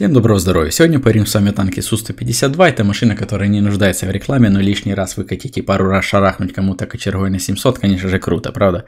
Всем доброго здоровья! Сегодня парим с вами танки Су-152. Это машина, которая не нуждается в рекламе, но лишний раз вы хотите пару раз шарахнуть кому-то кочергой на 700, конечно же, круто, правда?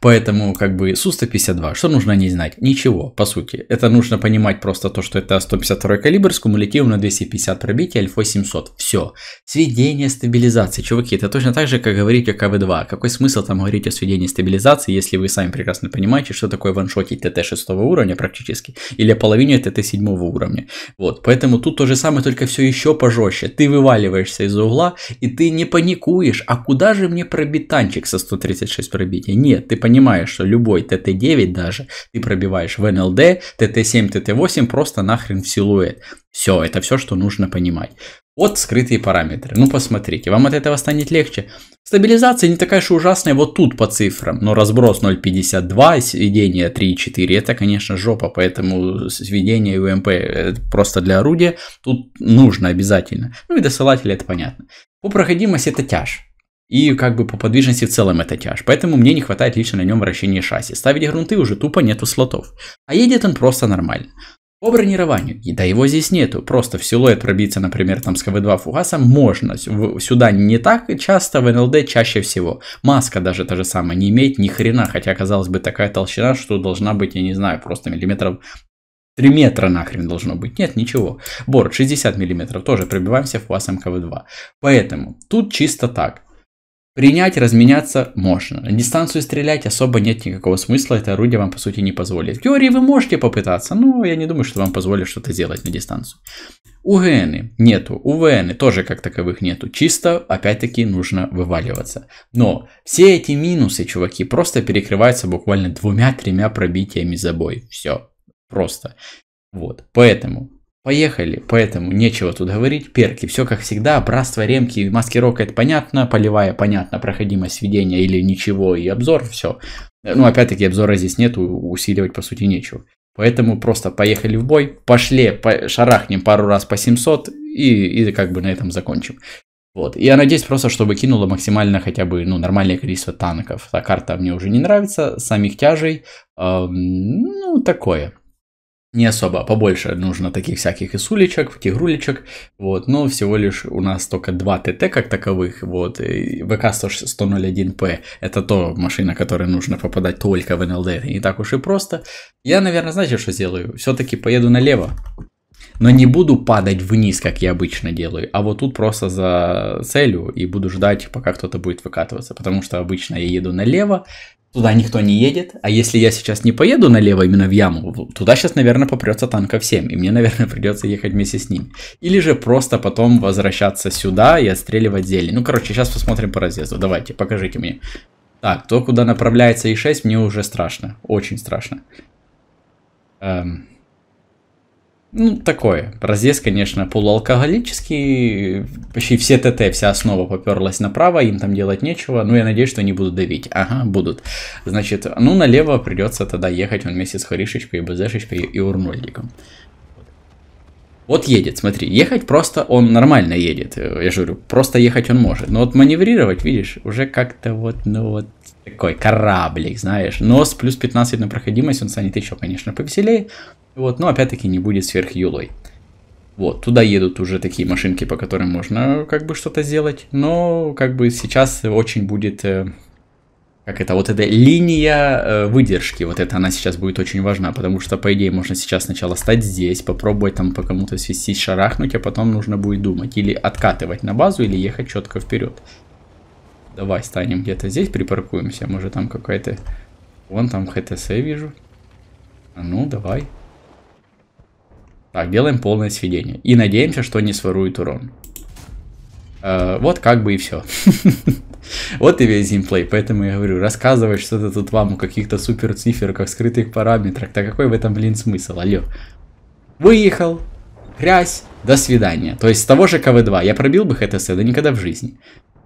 Поэтому, как бы, Су-152, что нужно не знать? Ничего, по сути. Это нужно понимать просто то, что это 152 калибр с кумулятивом на 250 пробития, альфа 700. Все. Сведение стабилизации. Чуваки, это точно так же, как говорить о КВ-2. Какой смысл там говорить о сведении стабилизации, если вы сами прекрасно понимаете, что такое ваншотить ТТ 6 уровня практически, или половине ТТ 7 уровня? камня. Вот, поэтому тут то же самое, только все еще пожестче. Ты вываливаешься из угла, и ты не паникуешь, а куда же мне пробить танчик со 136 пробития? Нет, ты понимаешь, что любой ТТ-9 даже, ты пробиваешь в НЛД, ТТ-7, ТТ-8 просто нахрен в силуэт. Все, это все, что нужно понимать. Вот скрытые параметры. Ну посмотрите, вам от этого станет легче. Стабилизация не такая уж ужасная вот тут по цифрам, но разброс 0.52 и сведение 3.4 это, конечно, жопа, поэтому сведение УМП э, просто для орудия тут нужно обязательно. Ну и досылатель это понятно. По проходимости это тяж. И как бы по подвижности в целом это тяж. Поэтому мне не хватает лично на нем вращения шасси. Ставить грунты уже тупо нету слотов. А едет он просто нормально. По бронированию, и да его здесь нету, просто в силуэт пробиться, например, там с КВ-2 фугаса можно, сюда не так часто, в НЛД чаще всего. Маска даже та же самая не имеет ни хрена, хотя, казалось бы, такая толщина, что должна быть, я не знаю, просто миллиметров 3 метра нахрен должно быть. Нет, ничего. Борт 60 мм тоже пробиваемся фуасом КВ-2. Поэтому тут чисто так. Принять, разменяться можно. На дистанцию стрелять особо нет никакого смысла, это орудие вам по сути не позволит. В теории вы можете попытаться, но я не думаю, что вам позволит что-то сделать на дистанцию. УГН нету, УВН тоже как таковых нету, чисто опять-таки нужно вываливаться. Но все эти минусы, чуваки, просто перекрываются буквально двумя-тремя пробитиями за бой. Все, просто. Вот, поэтому Поехали, поэтому нечего тут говорить, перки, все как всегда, братство, ремки, маскировка, это понятно, полевая, понятно, проходимость сведения или ничего и обзор, все. Ну, опять-таки, обзора здесь нет, усиливать по сути нечего. Поэтому просто поехали в бой, пошли, по, шарахнем пару раз по 700 и, и как бы на этом закончим. Вот. Я надеюсь просто, чтобы кинуло максимально хотя бы ну, нормальное количество танков. Та карта мне уже не нравится, самих тяжей, эм, ну такое не особо, а побольше нужно таких всяких исулечек, тигрулечек, вот, но всего лишь у нас только два ТТ как таковых, вот, ВК-101П это то машина, которой нужно попадать только в НЛД, это не так уж и просто. Я, наверное, знаете, что сделаю? Все-таки поеду налево, но не буду падать вниз, как я обычно делаю, а вот тут просто за целью и буду ждать, пока кто-то будет выкатываться, потому что обычно я еду налево, туда никто не едет, а если я сейчас не поеду налево именно в яму, туда сейчас, наверное, попрется танков 7, и мне, наверное, придется ехать вместе с ним. Или же просто потом возвращаться сюда и отстреливать зелень. Ну, короче, сейчас посмотрим по разъезду, давайте, покажите мне. Так, то, куда направляется И6, мне уже страшно, очень страшно. Эм ну, такое. Разъезд, конечно, полуалкоголический. Почти все ТТ, вся основа поперлась направо, им там делать нечего. Ну, я надеюсь, что они будут давить. Ага, будут. Значит, ну, налево придется тогда ехать он вместе с Харишечкой, БЗшечкой и Урнольдиком. Вот едет, смотри, ехать просто он нормально едет, я же говорю, просто ехать он может. Но вот маневрировать, видишь, уже как-то вот, ну вот, такой кораблик, знаешь. Но с плюс 15 на проходимость он станет еще, конечно, повеселее, вот, но опять-таки не будет сверх юлой. Вот, туда едут уже такие машинки, по которым можно как бы что-то сделать, но как бы сейчас очень будет, э, как это, вот эта линия э, выдержки, вот это она сейчас будет очень важна, потому что, по идее, можно сейчас сначала стать здесь, попробовать там по кому-то свистить, шарахнуть, а потом нужно будет думать, или откатывать на базу, или ехать четко вперед. Давай станем где-то здесь, припаркуемся, может там какая-то... Вон там ХТС вижу. А ну, давай. Давай. Так, делаем полное сведение. И надеемся, что не сворует урон. Э, вот как бы и все. Вот и весь геймплей, поэтому я говорю, рассказывать что-то тут вам о каких-то супер циферках, скрытых параметрах, да какой в этом, блин, смысл, алё. Выехал, грязь, до свидания. То есть с того же КВ-2 я пробил бы ХТС, да никогда в жизни.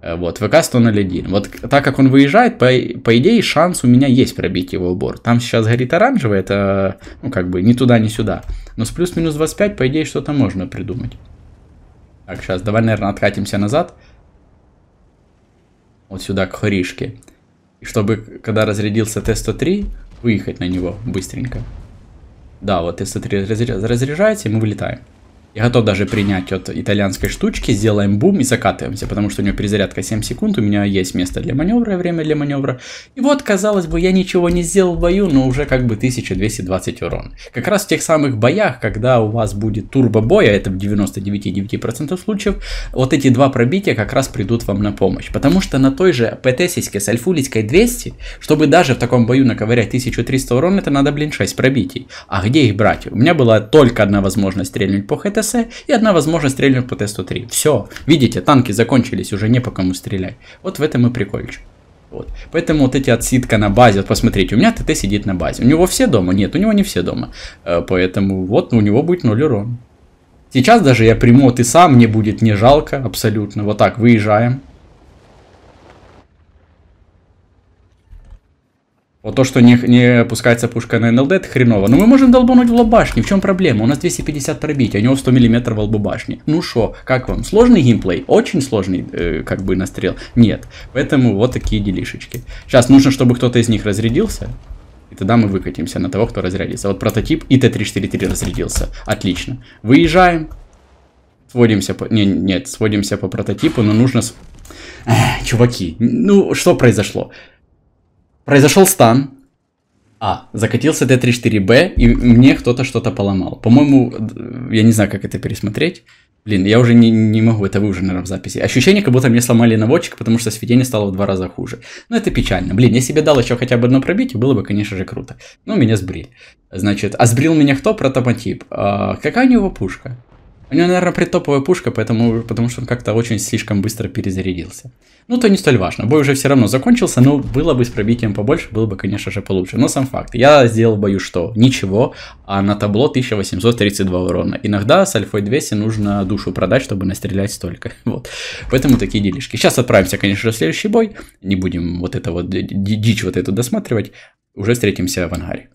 Э, вот, ВК 101. Вот так как он выезжает, по, по идее шанс у меня есть пробить его борт. Там сейчас горит оранжевый, это, ну, как бы, ни туда, ни сюда. Но с плюс-минус 25, по идее, что-то можно придумать. Так, сейчас давай, наверное, откатимся назад. Вот сюда, к хоришке. И чтобы, когда разрядился Т-103, выехать на него быстренько. Да, вот Т-103 разряжается, и мы вылетаем. Я готов даже принять от итальянской штучки, сделаем бум и закатываемся, потому что у него перезарядка 7 секунд, у меня есть место для маневра, время для маневра. И вот, казалось бы, я ничего не сделал в бою, но уже как бы 1220 урон. Как раз в тех самых боях, когда у вас будет турбобой, а это в 99,9% случаев, вот эти два пробития как раз придут вам на помощь. Потому что на той же ПТ-сиське с альфулицкой 200, чтобы даже в таком бою наковырять 1300 урон, это надо, блин, 6 пробитий. А где их брать? У меня была только одна возможность стрельнуть по ХТ, ТС и одна возможность стрельнуть по Т-103. Все, видите, танки закончились, уже не по кому стрелять. Вот в этом и прикольчик. Вот. Поэтому вот эти отсидка на базе, вот посмотрите, у меня ТТ сидит на базе. У него все дома? Нет, у него не все дома. Э, поэтому вот у него будет 0 урон. Сейчас даже я приму, ты сам, мне будет не жалко абсолютно. Вот так, выезжаем. Вот то, что не, не пускается пушка на НЛД, это хреново. Но мы можем долбануть в лоб в чем проблема? У нас 250 пробить, а у него 100 мм в лбу Ну шо, как вам? Сложный геймплей? Очень сложный, э, как бы, настрел? Нет. Поэтому вот такие делишечки. Сейчас нужно, чтобы кто-то из них разрядился. И тогда мы выкатимся на того, кто разрядится. Вот прототип и Т-343 разрядился. Отлично. Выезжаем. Сводимся по... Не, нет, сводимся по прототипу, но нужно... Эх, чуваки, ну что произошло? Произошел стан. А, закатился Т-34Б, и мне кто-то что-то поломал. По-моему, э, я не знаю, как это пересмотреть. Блин, я уже не, не могу, это вы уже, наверное, в записи. Ощущение, как будто мне сломали наводчик, потому что сведение стало в два раза хуже. Но ну, это печально. Блин, если бы дал еще хотя бы одно пробитие, было бы, конечно же, круто. Но ну, меня сбрили. Значит, а сбрил меня кто? Протопотип. А, какая у него пушка? У него, наверное, притоповая пушка, поэтому, потому что он как-то очень слишком быстро перезарядился. Ну, то не столь важно. Бой уже все равно закончился, но было бы с пробитием побольше, было бы, конечно же, получше. Но сам факт. Я сделал бою что? Ничего, а на табло 1832 урона. Иногда с альфой 200 нужно душу продать, чтобы настрелять столько. Вот. Поэтому такие делишки. Сейчас отправимся, конечно же, в следующий бой. Не будем вот это вот дичь вот эту досматривать. Уже встретимся в ангаре.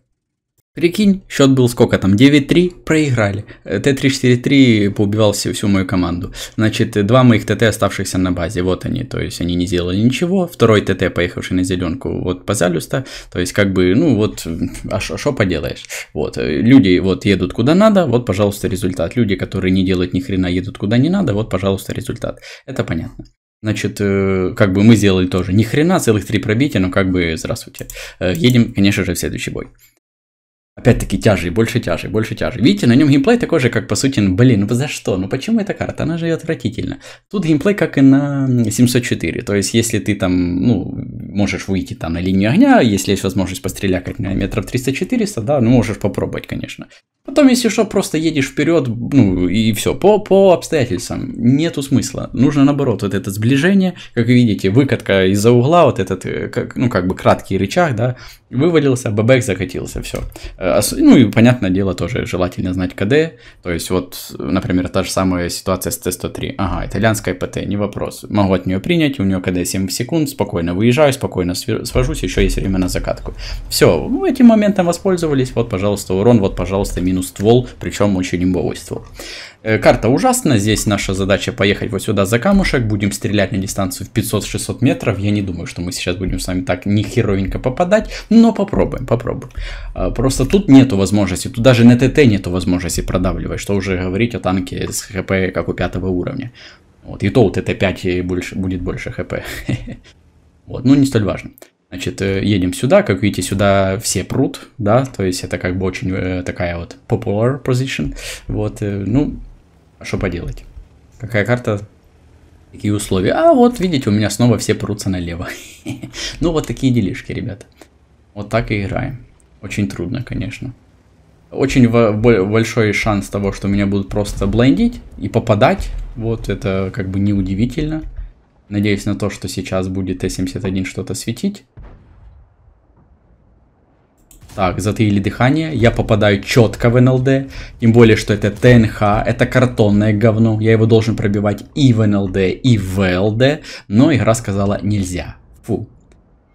Прикинь, счет был сколько там, 9-3, проиграли. Э, Т-343 поубивал всю, всю мою команду. Значит, э, два моих ТТ, оставшихся на базе, вот они, то есть они не сделали ничего. Второй ТТ, поехавший на зеленку, вот по Залюста, то есть как бы, ну вот, а что поделаешь. Вот, э, люди вот едут куда надо, вот, пожалуйста, результат. Люди, которые не делают ни хрена, едут куда не надо, вот, пожалуйста, результат. Это понятно. Значит, как бы мы сделали тоже ни хрена, целых три пробития, но как бы здравствуйте. Едем, конечно же, в следующий бой. Опять-таки тяжей, больше тяжей, больше тяжей. Видите, на нем геймплей такой же, как по сути, ну, блин, ну, за что? Ну почему эта карта? Она же отвратительна. Тут геймплей как и на 704. То есть, если ты там, ну, можешь выйти там на линию огня, если есть возможность пострелять на метров 300-400, да, ну можешь попробовать, конечно. Потом, если что, просто едешь вперед, ну и все, по, по обстоятельствам нету смысла. Нужно наоборот вот это сближение, как видите, выкатка из-за угла, вот этот, э, как, ну как бы краткий рычаг, да, вывалился, бэбэк закатился, все ну и, понятное дело, тоже желательно знать КД. То есть вот, например, та же самая ситуация с Т-103. Ага, итальянская ПТ, не вопрос. Могу от нее принять, у нее КД 7 секунд, спокойно выезжаю, спокойно свожусь, еще есть время на закатку. Все, ну, этим моментом воспользовались, вот, пожалуйста, урон, вот, пожалуйста, минус ствол, причем очень имбовый ствол. Э, карта ужасна, здесь наша задача поехать вот сюда за камушек, будем стрелять на дистанцию в 500-600 метров, я не думаю, что мы сейчас будем с вами так нехеровенько попадать, но попробуем, попробуем. А, просто тут нету возможности, тут даже на ТТ нету возможности продавливать, что уже говорить о танке с ХП как у пятого уровня. Вот, и то у ТТ-5 будет больше ХП. Вот, ну не столь важно. Значит, э, едем сюда, как видите, сюда все прут, да, то есть это как бы очень э, такая вот popular position, вот, э, ну, что поделать? Какая карта, Какие условия. А вот, видите, у меня снова все прутся налево. Ну, вот такие делишки, ребята. Вот так и играем. Очень трудно, конечно. Очень большой шанс того, что меня будут просто блендить и попадать. Вот, это как бы неудивительно. Надеюсь на то, что сейчас будет Т-71 что-то светить. Так, затаили дыхание. Я попадаю четко в НЛД. Тем более, что это ТНХ, это картонное говно. Я его должен пробивать и в НЛД, и в ЛД. Но игра сказала нельзя. Фу.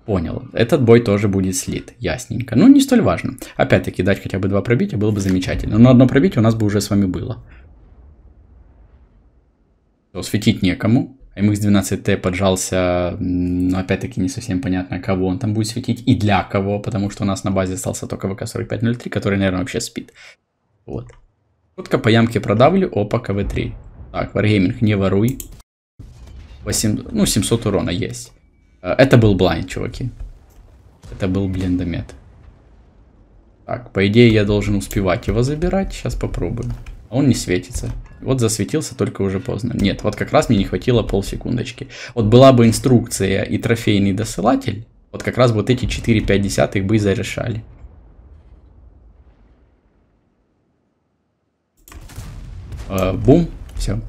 Понял. Этот бой тоже будет слит. Ясненько. Ну, не столь важно. Опять-таки, дать хотя бы два пробития было бы замечательно. Но одно пробитие у нас бы уже с вами было. светить некому. MX12T поджался, но опять-таки не совсем понятно, кого он там будет светить и для кого, потому что у нас на базе остался только ВК-4503, который, наверное, вообще спит. Вот. Шутка по ямке продавлю, опа, КВ-3. Так, Wargaming, не воруй. 8, ну, 700 урона есть. Э, это был блайнд, чуваки. Это был блиндомет. Так, по идее я должен успевать его забирать. Сейчас попробую. А он не светится. Вот засветился только уже поздно. Нет, вот как раз мне не хватило полсекундочки. Вот была бы инструкция и трофейный досылатель, вот как раз вот эти 4,5 десятых бы и зарешали. Э, бум, все.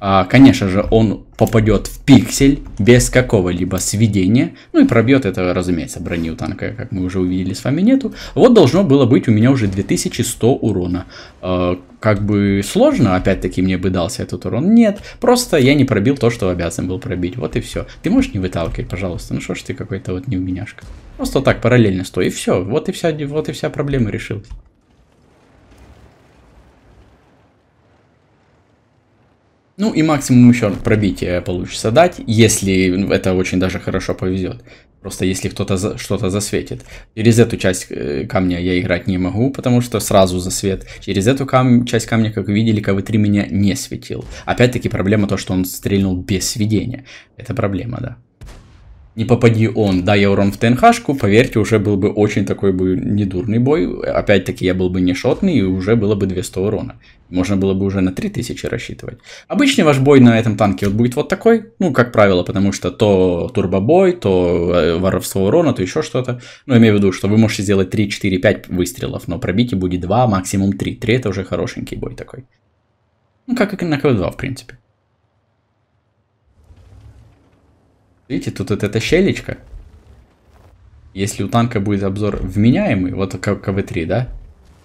А, конечно же, он попадет в пиксель без какого-либо сведения. Ну и пробьет это, разумеется, брони у танка, как мы уже увидели, с вами нету. Вот должно было быть у меня уже 2100 урона. А, как бы сложно, опять-таки, мне бы дался этот урон. Нет, просто я не пробил то, что обязан был пробить. Вот и все. Ты можешь не выталкивать, пожалуйста? Ну что ж ты какой-то вот не у меняшка. Просто так параллельно стой, и все. Вот и вся, вот и вся проблема решилась. Ну и максимум еще пробитие получится дать, если это очень даже хорошо повезет. Просто если кто-то за, что-то засветит. Через эту часть э, камня я играть не могу, потому что сразу засвет. Через эту кам часть камня, как вы видели, КВ-3 меня не светил. Опять-таки проблема то, что он стрельнул без сведения. Это проблема, да не попади он, да, я урон в ТНХшку, поверьте, уже был бы очень такой бы недурный бой. Опять-таки, я был бы не шотный, и уже было бы 200 урона. Можно было бы уже на 3000 рассчитывать. Обычный ваш бой на этом танке вот будет вот такой, ну, как правило, потому что то турбобой, то э, воровство урона, то еще что-то. Ну, имею в виду, что вы можете сделать 3, 4, 5 выстрелов, но пробитие будет 2, максимум 3. 3 это уже хорошенький бой такой. Ну, как и на КВ-2, в принципе. Видите, тут вот эта щелечка. Если у танка будет обзор вменяемый, вот как КВ-3, да?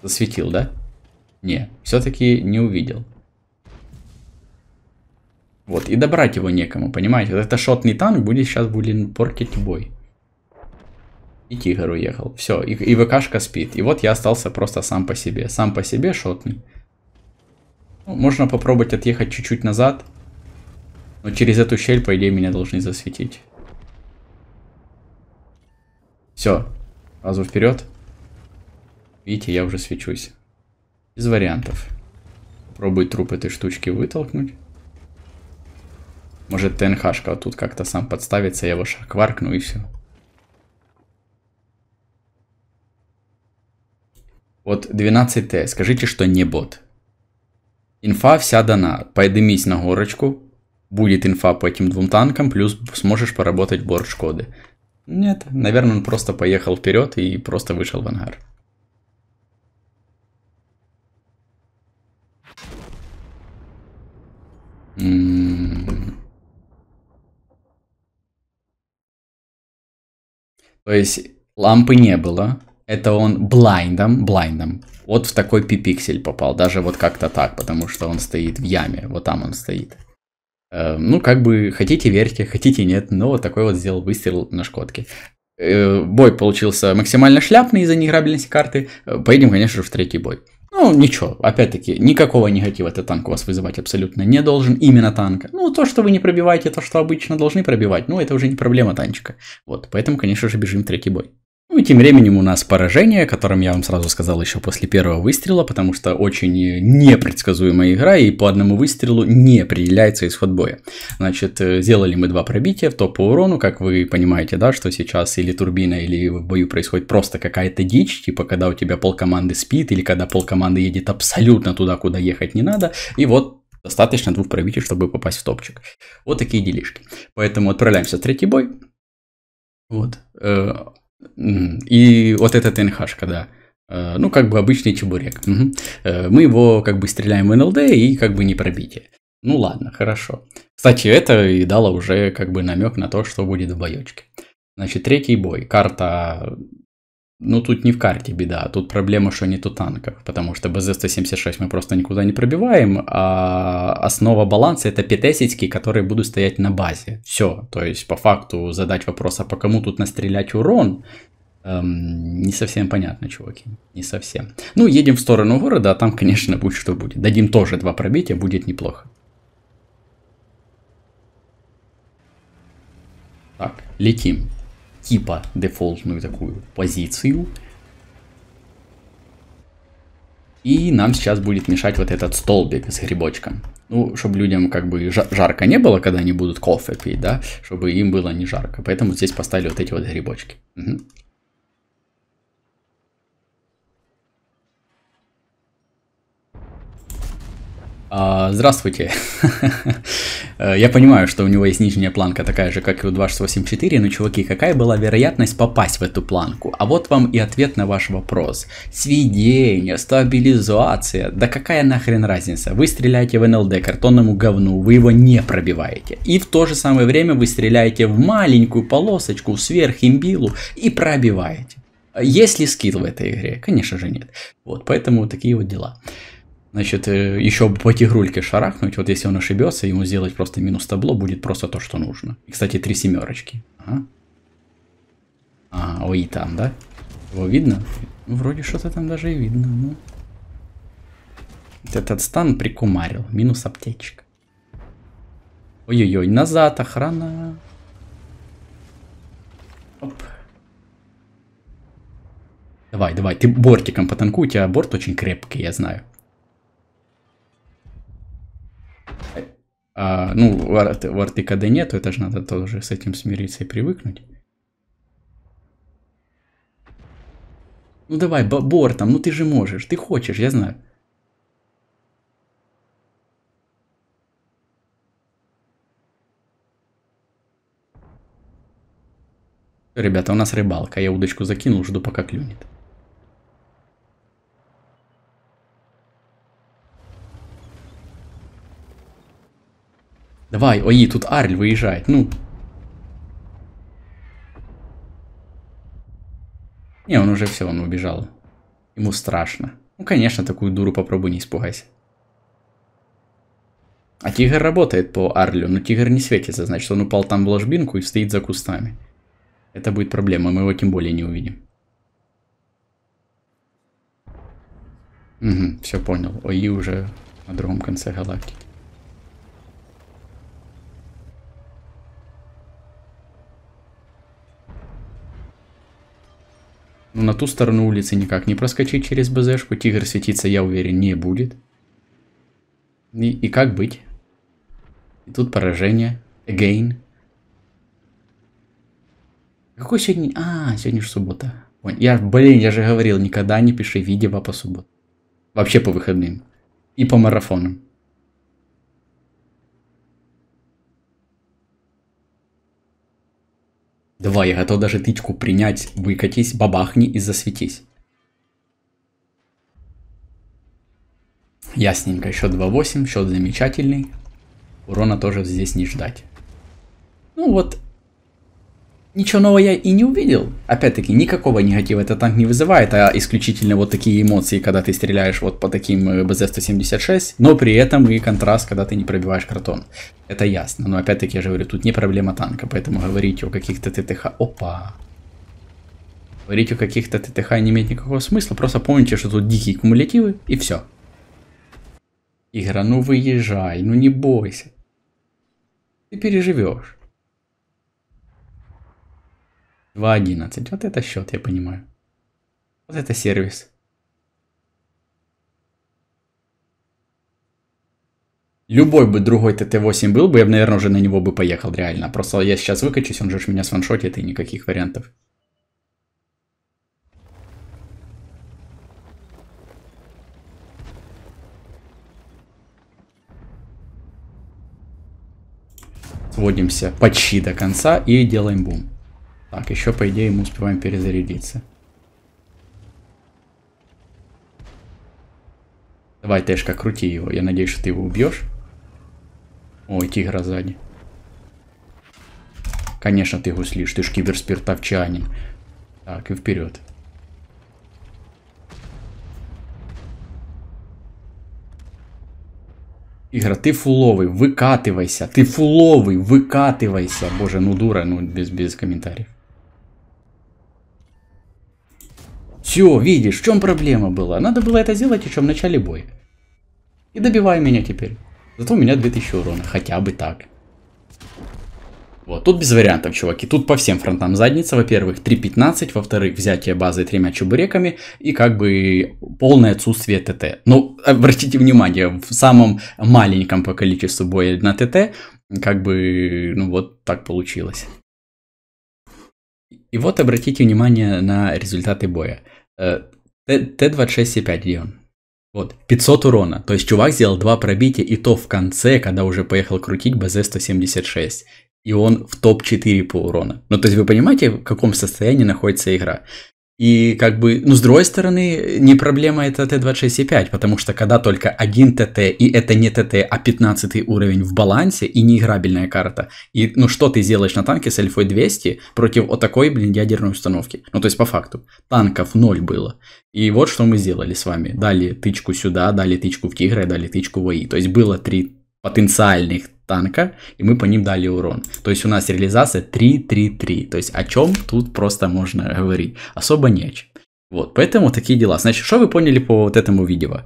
Засветил, да? Не, все-таки не увидел. Вот, и добрать его некому, понимаете? Вот это шотный танк будет сейчас, блин, портить бой. И Тигр уехал. Все, и, и ВКшка спит. И вот я остался просто сам по себе. Сам по себе шотный. Ну, можно попробовать отъехать чуть-чуть назад. Но через эту щель, по идее, меня должны засветить. Все. Сразу вперед. Видите, я уже свечусь. Без вариантов. Попробуй труп этой штучки вытолкнуть. Может, ТНХшка тут как-то сам подставится, я его шакваркну и все. Вот 12Т. Скажите, что не бот. Инфа вся дана. Пайдемісь на горочку будет инфа по этим двум танкам, плюс сможешь поработать борт Шкоды. Нет, наверное, он просто поехал вперед и просто вышел в ангар. М-м. То есть лампы не было. Это он блайндом, блайндом. Вот в такой пипиксель попал. Даже вот как-то так, потому что он стоит в яме. Вот там он стоит. Э, ну, как бы, хотите верьте, хотите нет, но вот такой вот сделал выстрел на шкотке. Э, бой получился максимально шляпный из-за неиграбельности карты. Э, поедем, конечно же, в третий бой. Ну, ничего, опять-таки, никакого негатива этот танк у вас вызывать абсолютно не должен, именно танка. Ну, то, что вы не пробиваете, то, что обычно должны пробивать, ну, это уже не проблема танчика. Вот, поэтому, конечно же, бежим в третий бой. Ну и тем временем у нас поражение, которым я вам сразу сказал еще после первого выстрела, потому что очень непредсказуемая игра и по одному выстрелу не определяется исход боя. Значит, э, сделали мы два пробития в топ по урону, как вы понимаете, да, что сейчас или турбина, или в бою происходит просто какая-то дичь, типа когда у тебя полкоманды спит, или когда полкоманды едет абсолютно туда, куда ехать не надо, и вот достаточно двух пробитий, чтобы попасть в топчик. Вот такие делишки. Поэтому отправляемся в третий бой. Вот. Э, и вот этот НХ, когда э, ну, как бы обычный чебурек. Угу. Мы его как бы стреляем в НЛД и как бы не пробитие. Ну ладно, хорошо. Кстати, это и дало уже как бы намек на то, что будет в боечке. Значит, третий бой. Карта ну, тут не в карте беда, а тут проблема, что не то танках, потому что БЗ-176 мы просто никуда не пробиваем, а основа баланса это петесички, которые будут стоять на базе. Все, то есть по факту задать вопрос, а по кому тут настрелять урон, эм, не совсем понятно, чуваки, не совсем. Ну, едем в сторону города, а там, конечно, будет что будет. Дадим тоже два пробития, будет неплохо. Так, летим типа дефолтную такую позицию. И нам сейчас будет мешать вот этот столбик с грибочком. Ну, чтобы людям как бы жарко не было, когда они будут кофе пить, да, чтобы им было не жарко. Поэтому здесь поставили вот эти вот грибочки. Угу. А, здравствуйте. Э, я понимаю, что у него есть нижняя планка такая же, как и у 2684, но, чуваки, какая была вероятность попасть в эту планку? А вот вам и ответ на ваш вопрос. Сведение, стабилизация, да какая нахрен разница? Вы стреляете в НЛД картонному говну, вы его не пробиваете. И в то же самое время вы стреляете в маленькую полосочку сверх имбилу и пробиваете. Есть ли скилл в этой игре? Конечно же нет. Вот, поэтому такие вот дела. Значит, э, еще по тигрульке шарахнуть, вот если он ошибется, ему сделать просто минус табло, будет просто то, что нужно. И, кстати, три семерочки. Ага. А, ой, и там, да? Его видно? Ну, вроде что-то там даже и видно, ну. Этот стан прикумарил, минус аптечка. Ой-ой-ой, назад, охрана. Оп. Давай, давай, ты бортиком потанкуй, у тебя борт очень крепкий, я знаю. А, ну, в артикаде нету, это же надо тоже с этим смириться и привыкнуть. Ну давай, бортом, ну ты же можешь, ты хочешь, я знаю. Ребята, у нас рыбалка, я удочку закинул, жду пока клюнет. Давай, ой, тут Арль выезжает, ну. Не, он уже все, он убежал. Ему страшно. Ну, конечно, такую дуру попробуй не испугайся. А тигр работает по Арлю, но тигр не светится, значит он упал там в ложбинку и стоит за кустами. Это будет проблема, мы его тем более не увидим. Угу, все понял. ой, уже на другом конце галактики. Но на ту сторону улицы никак не проскочить через БЗшку. Тигр светиться, я уверен, не будет. И, и как быть? И тут поражение. Again. Какой сегодня... А, сегодня же суббота. Я, блин, я же говорил, никогда не пиши видео по субботам. Вообще по выходным. И по марафонам. Давай, я готов даже тычку принять, выкатись, бабахни и засветись. Ясненько, еще 2-8, счет замечательный. Урона тоже здесь не ждать. Ну вот, ничего нового я и не увидел. Опять-таки, никакого негатива этот танк не вызывает, а исключительно вот такие эмоции, когда ты стреляешь вот по таким э, БЗ-176, но при этом и контраст, когда ты не пробиваешь картон. Это ясно, но опять-таки, я же говорю, тут не проблема танка, поэтому говорить о каких-то ТТХ... Опа! Говорить о каких-то ТТХ не имеет никакого смысла, просто помните, что тут дикие кумулятивы, и все. Игра, ну выезжай, ну не бойся. Ты переживешь. 2.11. Вот это счет, я понимаю. Вот это сервис. Любой бы другой ТТ-8 был бы, я бы, наверное, уже на него бы поехал, реально. Просто я сейчас выкачусь, он же меня сваншотит, и никаких вариантов. Сводимся почти до конца и делаем бум. Так, еще, по идее, мы успеваем перезарядиться. Давай, Тэшка, крути его. Я надеюсь, что ты его убьешь. Ой, тигра сзади. Конечно, ты гуслишь. Ты ж киберспиртовчанин. Так, и вперед. Игра, ты фуловый, выкатывайся. Ты фуловый, выкатывайся. Боже, ну дура, ну без, без комментариев. Все, видишь, в чем проблема была? Надо было это сделать еще в начале боя. И добивай меня теперь. Зато у меня 2000 урона, хотя бы так. Вот, тут без вариантов, чуваки. Тут по всем фронтам задница. Во-первых, 3.15, во-вторых, взятие базы тремя чебуреками и как бы полное отсутствие ТТ. Ну, обратите внимание, в самом маленьком по количеству боя на ТТ, как бы, ну вот так получилось. И вот обратите внимание на результаты боя. Э, Т-26С5, где он? Вот, 500 урона. То есть чувак сделал два пробития, и то в конце, когда уже поехал крутить БЗ-176. И он в топ-4 по урону. Ну, то есть вы понимаете, в каком состоянии находится игра. И как бы, ну, с другой стороны, не проблема это т 26 5 потому что когда только один ТТ, и это не ТТ, а 15 уровень в балансе и неиграбельная карта, и ну что ты сделаешь на танке с Эльфой 200 против вот такой, блин, ядерной установки? Ну, то есть по факту, танков 0 было. И вот что мы сделали с вами. Дали тычку сюда, дали тычку в Тигра, дали тычку в АИ. То есть было три потенциальных танка, и мы по ним дали урон. То есть у нас реализация 3-3-3. То есть о чем тут просто можно говорить? Особо не о чем. Вот, поэтому такие дела. Значит, что вы поняли по вот этому видео?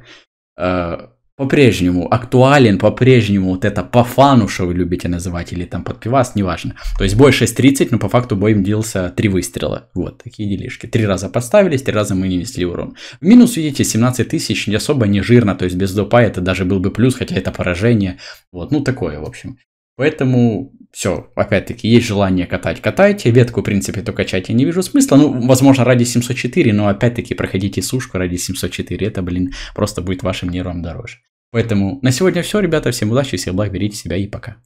Э, по-прежнему актуален, по-прежнему вот это по фану, что вы любите называть, или там под пивас, неважно. То есть бой 6.30, но по факту бой боем делился 3 выстрела. Вот, такие делишки. Три раза подставились, три раза мы не несли урон. В минус, видите, 17 тысяч, не особо не жирно, то есть без допа это даже был бы плюс, хотя это поражение. Вот, ну такое, в общем. Поэтому все, опять-таки, есть желание катать, катайте. Ветку, в принципе, только качать я не вижу смысла. Ну, возможно, ради 704, но опять-таки проходите сушку ради 704. Это, блин, просто будет вашим нервам дороже. Поэтому на сегодня все, ребята. Всем удачи, всех благ, берите себя и пока.